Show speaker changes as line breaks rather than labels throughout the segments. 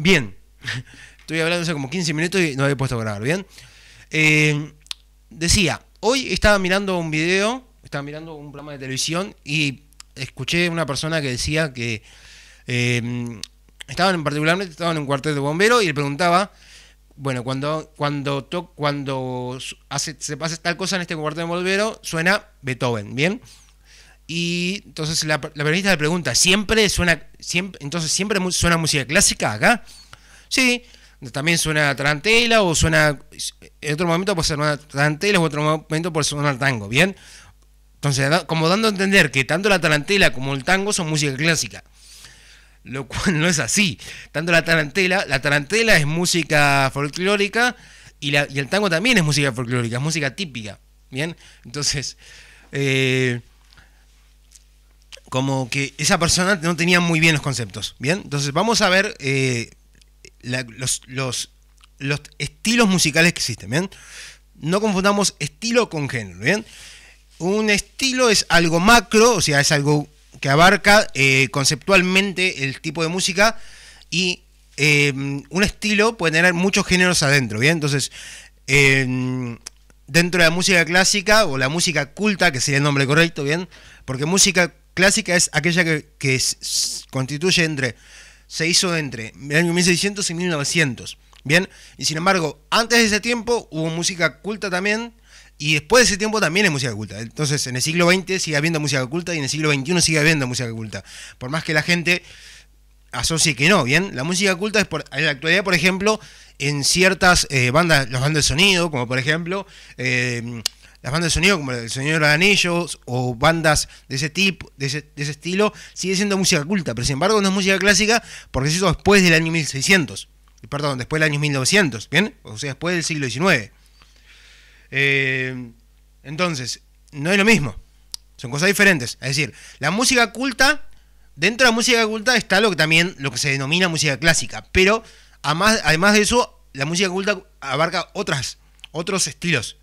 Bien. Estoy hablando hace como 15 minutos y no había puesto a grabar, ¿bien? Eh, decía, hoy estaba mirando un video, estaba mirando un programa de televisión y escuché una persona que decía que eh, estaban en particularmente estaban en un cuartel de bomberos y le preguntaba bueno cuando cuando cuando hace, se pasa tal cosa en este cuartel de bomberos suena Beethoven bien y entonces la, la periodista le pregunta, ¿siempre suena, entonces siempre suena música clásica acá? Sí, también suena tarantela o suena, en otro momento puede ser una tarantela o en otro momento puede sonar tango, ¿bien? Entonces, como dando a entender que tanto la tarantela como el tango son música clásica, lo cual no es así. Tanto la tarantela, la tarantela es música folclórica y, el tango también es música folclórica, es música típica, ¿bien? Entonces, eh, como que esa persona no tenía muy bien los conceptos. Bien, entonces vamos a ver eh, los, los, estilos musicales que existen. Bien, no confundamos estilo con género. Bien, un estilo es algo macro, o sea, es algo que abarca eh, conceptualmente el tipo de música y em, un estilo puede tener muchos géneros adentro. Bien, entonces em, dentro de la música clásica o la música culta, que sería el nombre correcto, bien, porque música clásica es aquella que, constituye entre, se hizo entre el año 1600 y 1900. Bien, y sin embargo, antes de ese tiempo hubo música culta también, y después de ese tiempo también hay música culta. Entonces, en el siglo XX sigue habiendo música culta y en el siglo XXI sigue habiendo música culta. Por más que la gente asocie que no, ¿bien? La música culta es por, en la actualidad, por ejemplo, en ciertas eh, bandas, los bandas de sonido, como por ejemplo eh, las bandas de sonido, como el Señor de los Anillos o bandas de ese tipo, de ese, estilo, sigue siendo música culta, pero sin embargo no es música clásica porque se hizo después del año 1600, perdón, después del año 1900, ¿bien? O sea, después del siglo XIX. Eh, entonces, no es lo mismo, son cosas diferentes. Es decir, la música culta, dentro de la música culta está lo que también lo que se denomina música clásica, pero además, además de eso, la música culta abarca otras, otros estilos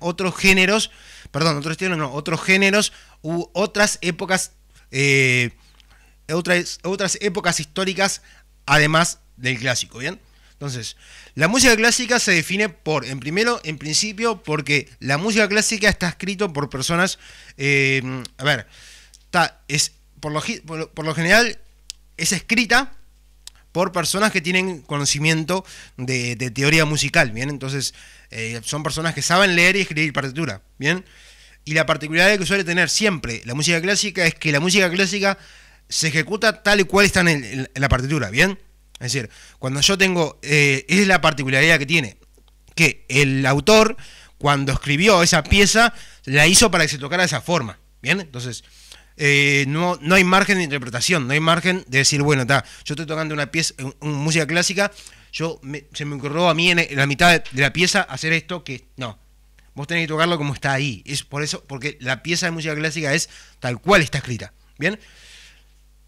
otros géneros, perdón, otros estilos no, otros géneros u otras épocas, eh, otras, otras épocas históricas además del clásico, ¿bien? Entonces, la música clásica se define por, en primero, en principio, porque la música clásica está escrito por personas, eh, a ver, está, es, por, lo, por lo general es escrita por personas que tienen conocimiento de, teoría musical, ¿bien? Entonces, eh, son personas que saben leer y escribir partitura, ¿bien? Y la particularidad que suele tener siempre la música clásica es que la música clásica se ejecuta tal y cual está en, la partitura, ¿bien? Es decir, cuando yo tengo, eh, es la particularidad que tiene, que el autor, cuando escribió esa pieza, la hizo para que se tocara de esa forma, ¿bien? Entonces, eh, no, no hay margen de interpretación, no hay margen de decir, bueno, está, yo estoy tocando una pieza, música clásica, yo se me ocurrió a mí en, la mitad de, la pieza hacer esto que no. Vos tenés que tocarlo como está ahí. Es por eso, porque la pieza de música clásica es tal cual está escrita. ¿Bien?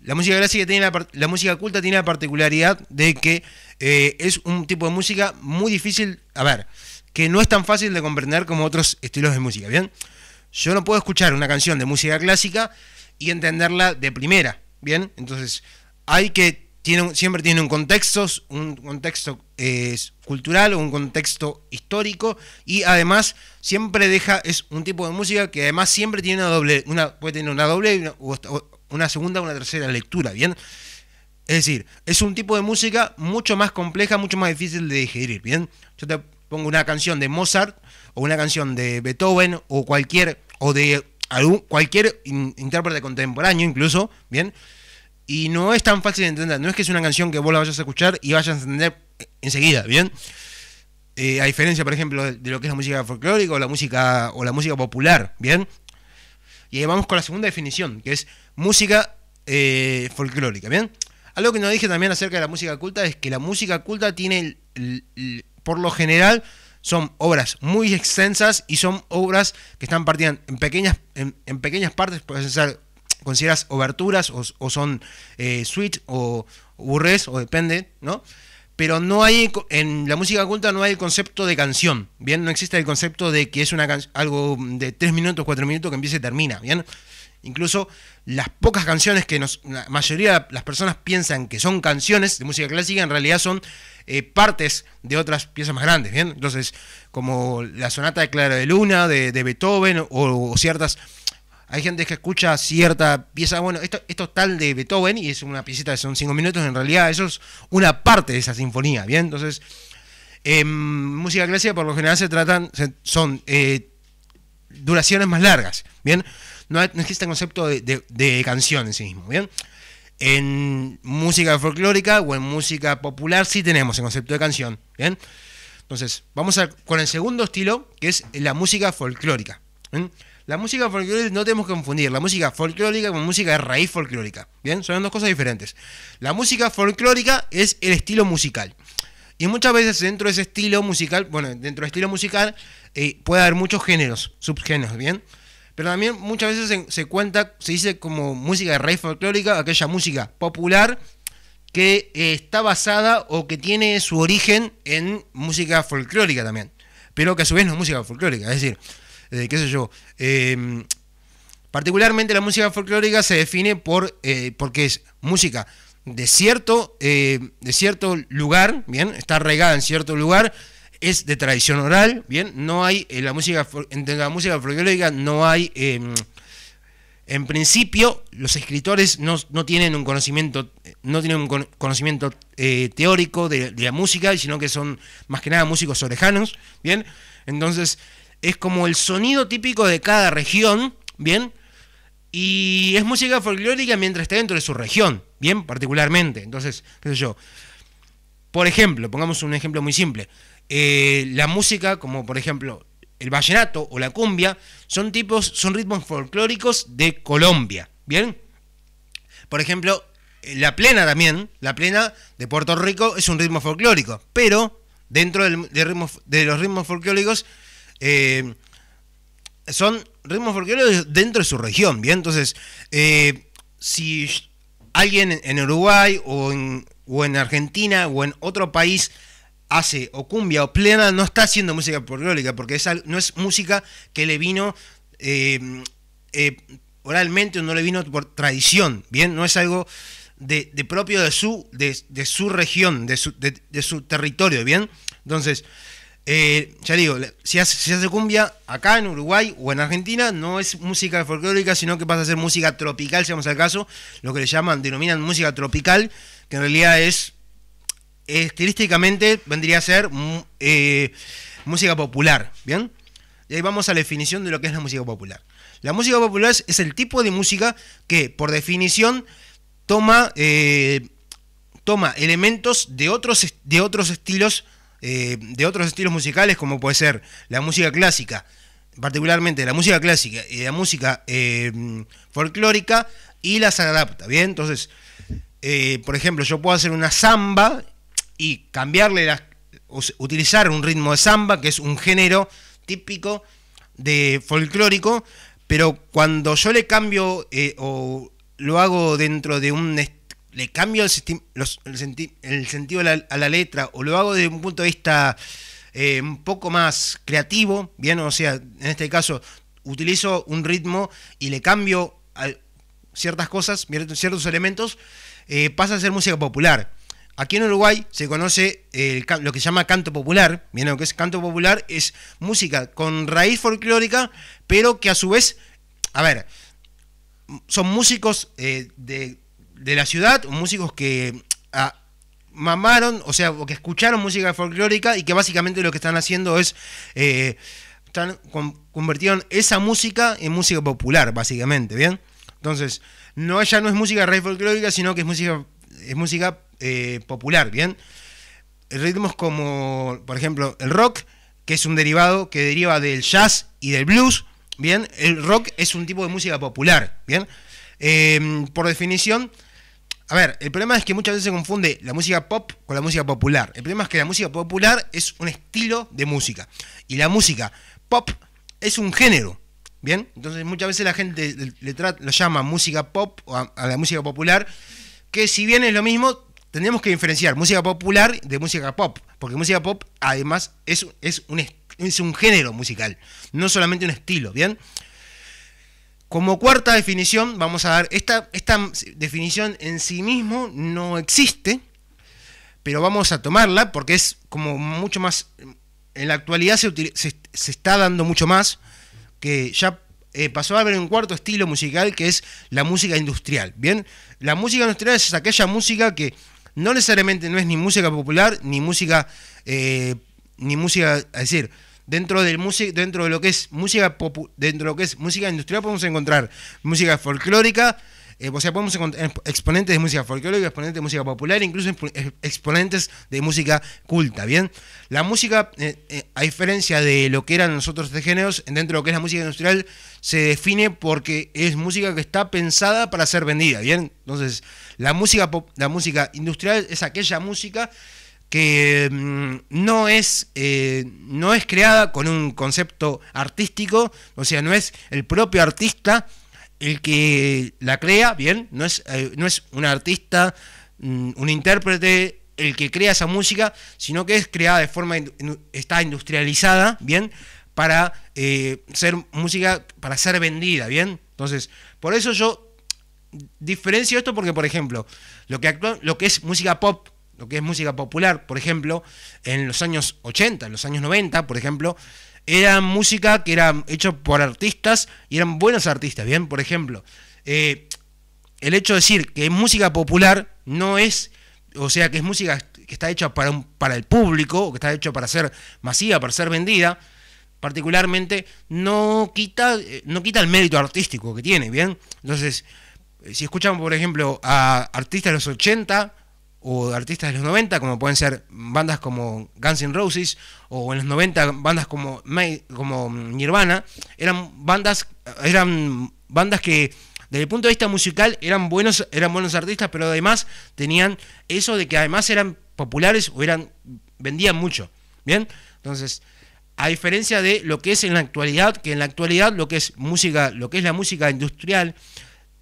La música clásica tiene la, música culta tiene la particularidad de que eh, es un tipo de música muy difícil, a ver, que no es tan fácil de comprender como otros estilos de música, ¿bien? Yo no puedo escuchar una canción de música clásica y entenderla de primera, ¿bien? Entonces, hay que, tiene, siempre tiene un contexto, un contexto cultural eh, cultural, un contexto histórico y además siempre deja, es un tipo de música que además siempre tiene una doble, una, puede tener una doble, una, una segunda, una tercera lectura, ¿bien? Es decir, es un tipo de música mucho más compleja, mucho más difícil de digerir, ¿bien? Yo te pongo una canción de Mozart o una canción de Beethoven o cualquier o de algún, cualquier intérprete contemporáneo incluso, ¿bien? Y no es tan fácil de entender, no es que es una canción que vos la vayas a escuchar y vayas a entender enseguida, ¿bien? Eh, a diferencia, por ejemplo, de, lo que es la música folclórica o la música, o la música popular, ¿bien? Y ahí vamos con la segunda definición, que es música eh, folclórica, ¿bien? Algo que nos dije también acerca de la música culta es que la música culta tiene, por lo general, son obras muy extensas y son obras que están partidas en pequeñas, en, pequeñas partes, pueden ser consideras oberturas o, son eh, suites o burres o depende, ¿no? Pero no hay, en la música culta no hay el concepto de canción, ¿bien? No existe el concepto de que es una algo de tres minutos, cuatro minutos que empieza y termina, ¿bien? Incluso las pocas canciones que la mayoría de las personas piensan que son canciones de música clásica, en realidad son eh, partes de otras piezas más grandes, ¿bien? Entonces, como la sonata de Clara de Luna, de, Beethoven, o, ciertas... Hay gente que escucha cierta pieza, bueno, esto, esto es tal de Beethoven y es una piecita de son cinco minutos, en realidad eso es una parte de esa sinfonía, ¿bien? Entonces, em, música clásica por lo general se tratan, son eh, duraciones más largas, ¿bien? no, existe el concepto de, de, canción en sí mismo, ¿bien? En música folclórica o en música popular sí tenemos el concepto de canción, ¿bien? Entonces, vamos con el segundo estilo, que es la música folclórica. La música folclórica no tenemos que confundir la música folclórica con música de raíz folclórica. Bien, son dos cosas diferentes. La música folclórica es el estilo musical. Y muchas veces dentro de ese estilo musical, bueno, dentro del estilo musical eh, puede haber muchos géneros, subgéneros, ¿bien? Pero también muchas veces se, cuenta, se dice como música de raíz folclórica, aquella música popular que eh, está basada o que tiene su origen en música folclórica también, pero que a su vez no es música folclórica, es decir, eh, qué sé yo, em, particularmente la música folclórica se define por, eh, porque es música de cierto, de cierto lugar, bien, está regada en cierto lugar, es de tradición oral, ¿bien? No hay, en eh, la música, en la música folclórica no hay, em, en principio, los escritores no, tienen un conocimiento, no tienen un conocimiento eh, eh, teórico de, la música, sino que son más que nada músicos orejanos, ¿bien? Entonces, es como el sonido típico de cada región, ¿bien? Y es música folclórica mientras está dentro de su región, ¿bien? Particularmente. Entonces, qué sé yo. Por ejemplo, pongamos un ejemplo muy simple. Eh, la música, como por ejemplo el vallenato o la cumbia, son tipos, son ritmos folclóricos de Colombia, ¿bien? Por ejemplo, eh, la plena también, la plena de Puerto Rico es un ritmo folclórico, pero dentro de, los ritmos folclóricos eh, son ritmos folclóricos dentro de su región, ¿bien? Entonces, si alguien en Uruguay o o en Argentina o en otro país hace o cumbia o plena, no está haciendo música folclórica, porque esa no es música que le vino eh, eh, oralmente o no le vino por tradición, ¿bien? No es algo de, propio de su, de, su región, de su, territorio, ¿bien? Entonces, eh, ya digo, si hace, hace cumbia acá en Uruguay o en Argentina, no es música folclórica, sino que pasa a ser música tropical, si vamos al caso, lo que le llaman, denominan música tropical, que en realidad es estilísticamente vendría a ser eh, música popular, ¿bien? Y ahí vamos a la definición de lo que es la música popular. La música popular es el tipo de música que, por definición, toma, eh, toma elementos de otros, de otros estilos, eh, de otros estilos musicales, como puede ser la música clásica, particularmente la música clásica y la música folclórica, y las adapta, ¿bien? Entonces, por ejemplo, yo puedo hacer una samba y cambiarle las, utilizar un ritmo de samba, que es un género típico de folclórico, pero cuando yo le cambio eh, o lo hago dentro de un... le cambio el, el, sentido a la, letra o lo hago desde un punto de vista eh, un poco más creativo, bien, o sea, en este caso utilizo un ritmo y le cambio a ciertas cosas, ciertos elementos, eh, pasa a ser música popular. Aquí en Uruguay se conoce lo que se llama canto popular. ¿Vieron lo que es canto popular es música con raíz folclórica, pero que a su vez, a ver, son músicos eh, de, la ciudad, músicos que ah, mamaron, o sea, que escucharon música folclórica y que básicamente lo que están haciendo es... Eh, están, convirtieron esa música en música popular, básicamente, ¿bien? Entonces, no, ya no es música raíz folclórica, sino que es música, es música eh, popular, ¿bien? Ritmos como, por ejemplo, el rock, que es un derivado que deriva del jazz y del blues, ¿bien? El rock es un tipo de música popular, ¿bien? Em, por definición, a ver, el problema es que muchas veces se confunde la música pop con la música popular. El problema es que la música popular es un estilo de música y la música pop es un género, ¿bien? Entonces muchas veces la gente le, le, lo llama música pop o a la música popular, que si bien es lo mismo, tendríamos que diferenciar música popular de música pop, porque música pop además es, es, un, un género musical, no solamente un estilo, ¿bien? Como cuarta definición, vamos a dar, esta, esta definición en sí mismo no existe, pero vamos a tomarla porque es como mucho más, en la actualidad se, se, está dando mucho más, que ya eh, pasó a haber un cuarto estilo musical que es la música industrial, ¿bien? La música industrial es aquella música que no necesariamente no es ni música popular, ni música, eh, ni música, es decir, dentro del music, dentro de lo que es música dentro de lo que es música industrial podemos encontrar música folclórica, eh, o sea, podemos encontrar eh, exponentes de música folclórica, exponentes de música popular, incluso eh, exponentes de música culta, ¿bien? La música, a diferencia de lo que eran nosotros otros tres géneros, dentro de lo que es la música industrial, se define porque es música que está pensada para ser vendida, ¿bien? Entonces, la música, la música industrial es aquella música que mm, no es, no es creada con un concepto artístico, o sea, no es el propio artista el que la crea, bien, no es, eh, no es un artista, mm, un intérprete el que crea esa música, sino que es creada de forma, está industrializada, bien, para eh, ser música, para ser vendida, bien. Entonces, por eso yo diferencio esto porque, por ejemplo, lo que, lo que es música pop, lo que es música popular, por ejemplo, en los años 80, en los años 90, por ejemplo, era música que era hecha por artistas y eran buenos artistas, ¿bien? Por ejemplo, eh, el hecho de decir que es música popular no es, o sea, que es música que está hecha para, un, para el público, o que está hecha para ser masiva, para ser vendida, particularmente, no quita, eh, no quita el mérito artístico que tiene, ¿bien? Entonces, eh, si escuchamos, por ejemplo, a artistas de los 80, o artistas de los 90, como pueden ser bandas como Guns N' Roses, o en los 90 bandas como, como Nirvana, eran bandas, eran bandas que desde el punto de vista musical eran buenos, eran buenos artistas, pero además tenían eso de que además eran populares o eran, vendían mucho. Bien, entonces, a diferencia de lo que es en la actualidad, que en la actualidad lo que es música, lo que es la música industrial,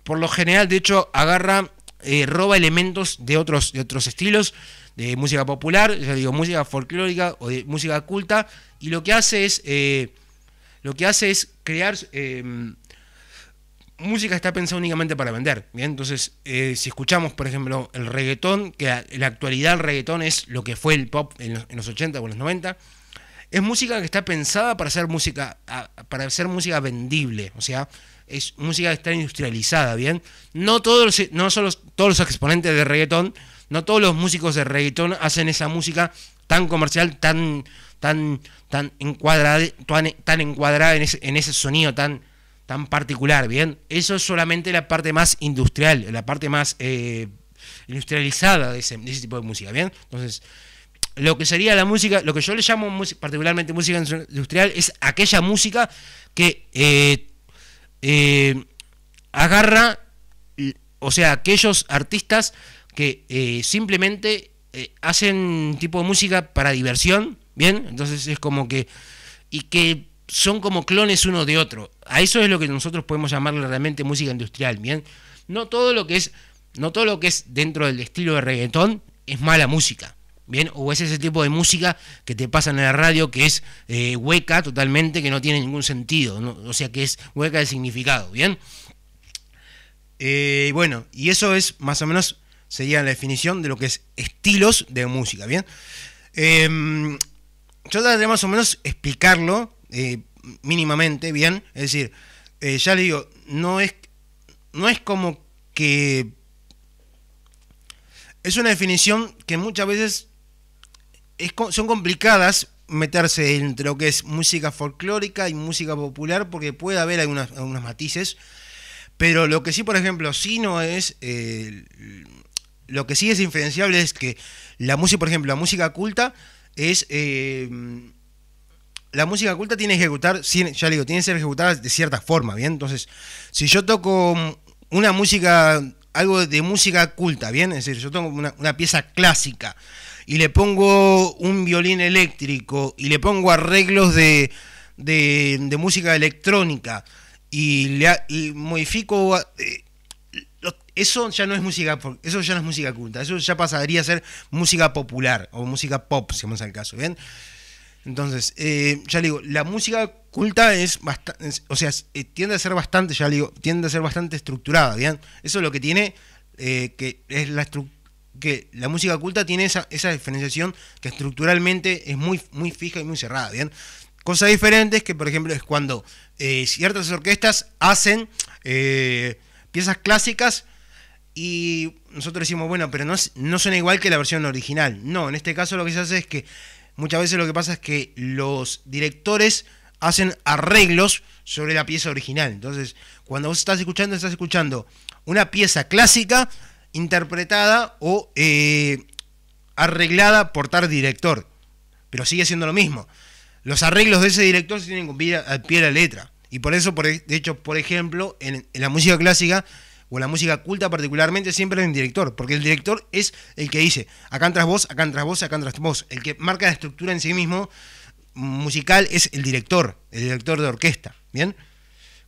por lo general, de hecho, agarra eh, roba elementos de otros, de otros estilos, de música popular, ya digo, música folclórica o de música culta, y lo que hace es, eh, lo que hace es crear em, música que está pensada únicamente para vender. Entonces, eh, si escuchamos, por ejemplo, el reggaetón, que en la actualidad el reggaetón es lo que fue el pop en los, en 80 o en los 90, es música que está pensada para ser música, para ser música vendible, o sea, es música que está industrializada, ¿bien? No, todos los, no solo todos los exponentes de reggaetón, no todos los músicos de reggaetón hacen esa música tan comercial, tan, tan, tan encuadrada, tan, encuadrada en, ese, sonido tan, tan particular, ¿bien? Eso es solamente la parte más industrial, la parte más eh, industrializada de ese, tipo de música, ¿bien? Entonces, lo que sería la música, lo que yo le llamo particularmente música industrial, es aquella música que eh, eh, agarra, o sea, aquellos artistas que eh, simplemente eh, Hacen hacen tipo de música para diversión, ¿bien? Entonces es como que, y que son como clones uno de otro. A eso es lo que nosotros podemos llamarle realmente música industrial, ¿bien? No todo lo que es, no todo lo que es dentro del estilo de reggaetón es mala música. ¿bien? O es ese tipo de música que te pasan en la radio que es eh, hueca totalmente, que no tiene ningún sentido, o sea que es hueca de significado, ¿bien? Eh, bueno, y eso es más o menos, sería la definición de lo que es estilos de música, ¿bien? Em, yo trataré más o menos explicarlo eh, mínimamente, ¿bien? Es decir, ya le digo, no es, no es como que es una definición que muchas veces son complicadas meterse entre lo que es música folclórica y música popular porque puede haber algunas, algunos matices, pero lo que sí, por ejemplo, sí no es... Eh, lo que sí es inferenciable es que la música, por ejemplo, la música culta es... Eh, la música culta tiene que ejecutar, ya digo, tiene que ser ejecutada de cierta forma, ¿bien? Entonces, si yo toco una música, algo de música culta, ¿bien? Es decir, yo toco una pieza clásica, y le pongo un violín eléctrico y le pongo arreglos de, música electrónica y, le, modifico... Eh, eso ya no es música eso ya no es música culta eso ya pasaría a ser música popular o música pop si vamos al caso bien entonces eh, ya digo la música culta es bastante o sea eh, tiende a ser bastante ya digo tiende a ser bastante estructurada bien eso es lo que tiene que es la estructura que la música culta tiene esa, esa diferenciación que estructuralmente es muy, muy fija y muy cerrada, ¿bien? Cosa diferente es que, por ejemplo, es cuando eh, ciertas orquestas hacen eh, piezas clásicas y nosotros decimos, bueno, pero no, no suena igual que la versión original. No, en este caso lo que se hace es que muchas veces lo que pasa es que los directores hacen arreglos sobre la pieza original. Entonces, cuando vos estás escuchando, estás escuchando una pieza clásica interpretada o eh, arreglada por tal director. Pero sigue siendo lo mismo. Los arreglos de ese director se tienen que cumplir al pie de la letra. Y por eso, e, de hecho, por ejemplo, en, la música clásica o en la música culta particularmente, siempre es el director. Porque el director es el que dice, acá entras vos, acá entras vos, acá entras vos. El que marca la estructura en sí mismo musical es el director, el director de orquesta. ¿Bien?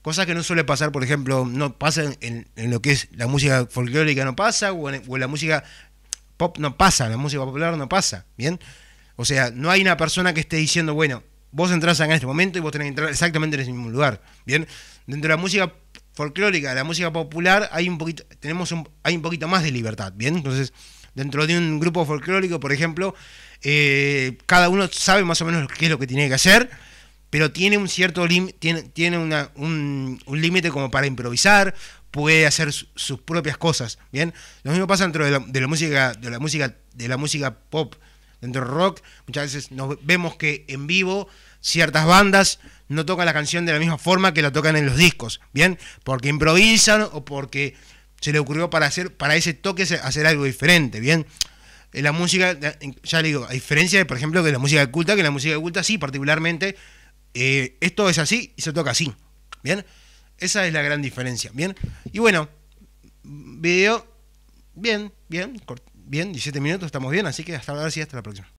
Cosas que no suele pasar, por ejemplo, no pasan en, lo que es la música folclórica, no pasa, o en, la música pop no pasa, la música popular no pasa, ¿bien? O sea, no hay una persona que esté diciendo, bueno, vos entras acá en este momento y vos tenés que entrar exactamente en el mismo lugar, ¿bien? Dentro de la música folclórica, la música popular, hay un poquito, tenemos un, hay un poquito más de libertad, ¿bien? Entonces, dentro de un grupo folclórico, por ejemplo, eh, cada uno sabe más o menos qué es lo que tiene que hacer pero tiene un cierto tiene, tiene un, límite como para improvisar, puede hacer sus propias cosas, ¿bien? Lo mismo pasa dentro de la, música de la música de la música pop, dentro del rock, muchas veces nos vemos que en vivo ciertas bandas no tocan la canción de la misma forma que la tocan en los discos, ¿bien? Porque improvisan o porque se le ocurrió para hacer para ese toque hacer algo diferente, ¿bien? La música, ya digo, a diferencia de, por ejemplo, de la música culta, que la música culta sí, particularmente eh, esto es así y se toca así. ¿Bien? Esa es la gran diferencia. ¿Bien? Y bueno, video, bien, bien, bien, 17 minutos, estamos bien, así que hasta ahora hasta la próxima.